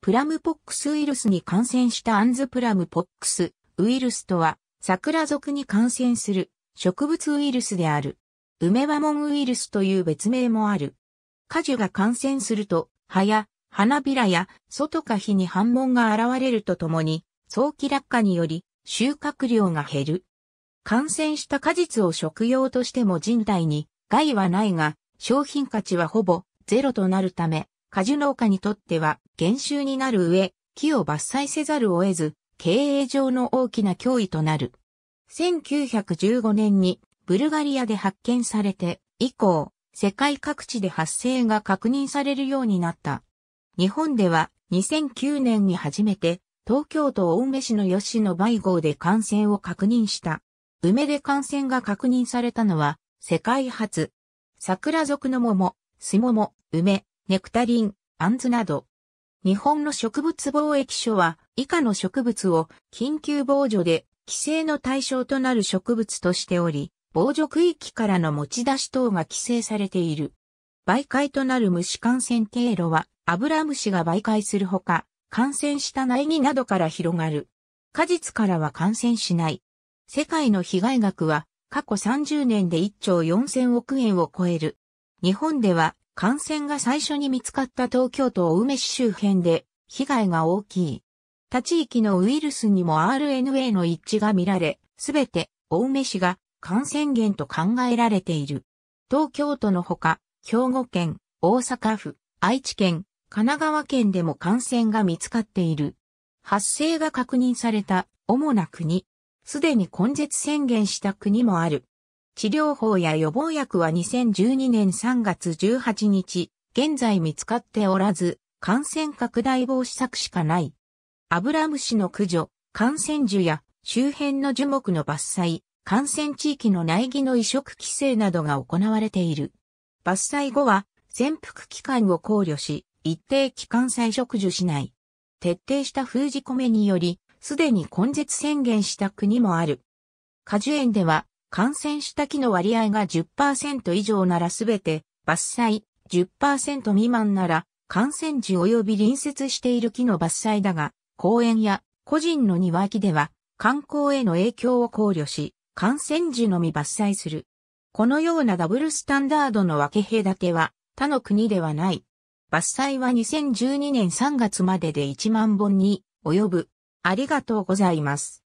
プラムポックスウイルスに感染したアンズプラムポックスウイルスとは、桜属に感染する植物ウイルスである。梅モンウイルスという別名もある。果樹が感染すると、葉や花びらや外か火に反問が現れるとともに、早期落下により収穫量が減る。感染した果実を食用としても人体に害はないが、商品価値はほぼゼロとなるため、果樹農家にとっては減収になる上、木を伐採せざるを得ず、経営上の大きな脅威となる。1915年にブルガリアで発見されて以降、世界各地で発生が確認されるようになった。日本では2009年に初めて東京都青梅市の吉野梅号で感染を確認した。梅で感染が確認されたのは世界初。桜属の桃、スモモ、梅、ネクタリン、アンズなど。日本の植物防疫所は、以下の植物を緊急防除で規制の対象となる植物としており、防除区域からの持ち出し等が規制されている。媒介となる虫感染経路は、アブラムシが媒介するほか、感染した苗木などから広がる。果実からは感染しない。世界の被害額は過去30年で1兆4000億円を超える。日本では感染が最初に見つかった東京都青梅市周辺で被害が大きい。他地域のウイルスにも RNA の一致が見られ、すべて青梅市が感染源と考えられている。東京都のほか、兵庫県、大阪府、愛知県、神奈川県でも感染が見つかっている。発生が確認された主な国。すでに根絶宣言した国もある。治療法や予防薬は2012年3月18日、現在見つかっておらず、感染拡大防止策しかない。アブラムシの駆除、感染樹や周辺の樹木の伐採、感染地域の苗木の移植規制などが行われている。伐採後は、潜伏期間を考慮し、一定期間再植樹しない。徹底した封じ込めにより、すでに根絶宣言した国もある。果樹園では、感染した木の割合が10%以上ならすべて伐採、10%未満なら感染時及び隣接している木の伐採だが、公園や個人の庭木では観光への影響を考慮し、感染時のみ伐採する。このようなダブルスタンダードの分け隔ては他の国ではない。伐採は2012年3月までで1万本に及ぶ。ありがとうございます。